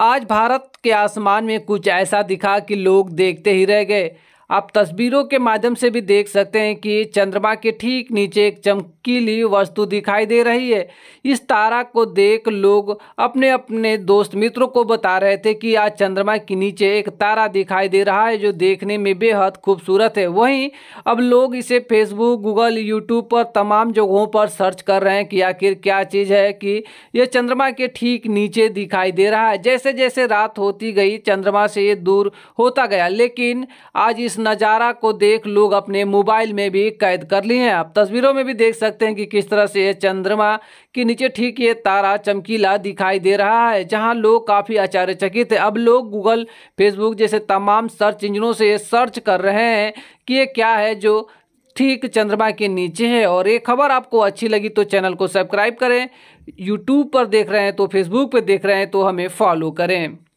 आज भारत के आसमान में कुछ ऐसा दिखा कि लोग देखते ही रह गए आप तस्वीरों के माध्यम से भी देख सकते हैं कि चंद्रमा के ठीक नीचे एक चमकीली वस्तु दिखाई दे रही है इस तारा को देख लोग अपने अपने दोस्त मित्रों को बता रहे थे कि आज चंद्रमा के नीचे एक तारा दिखाई दे रहा है जो देखने में बेहद खूबसूरत है वहीं अब लोग इसे फेसबुक गूगल यूट्यूब पर तमाम जगहों पर सर्च कर रहे हैं कि आखिर क्या चीज़ है कि यह चंद्रमा के ठीक नीचे दिखाई दे रहा है जैसे जैसे रात होती गई चंद्रमा से ये दूर होता गया लेकिन आज इस नज़ारा को देख लोग अपने मोबाइल में भी कैद कर लिए हैं आप तस्वीरों में भी देख सकते हैं कि किस तरह से ये चंद्रमा के नीचे ठीक ये तारा चमकीला दिखाई दे रहा है जहां लोग काफ़ी आचार्यचकित है अब लोग गूगल फेसबुक जैसे तमाम सर्च इंजनों से सर्च कर रहे हैं कि ये क्या है जो ठीक चंद्रमा के नीचे है और ये खबर आपको अच्छी लगी तो चैनल को सब्सक्राइब करें यूट्यूब पर देख रहे हैं तो फेसबुक पर देख रहे हैं तो हमें फॉलो करें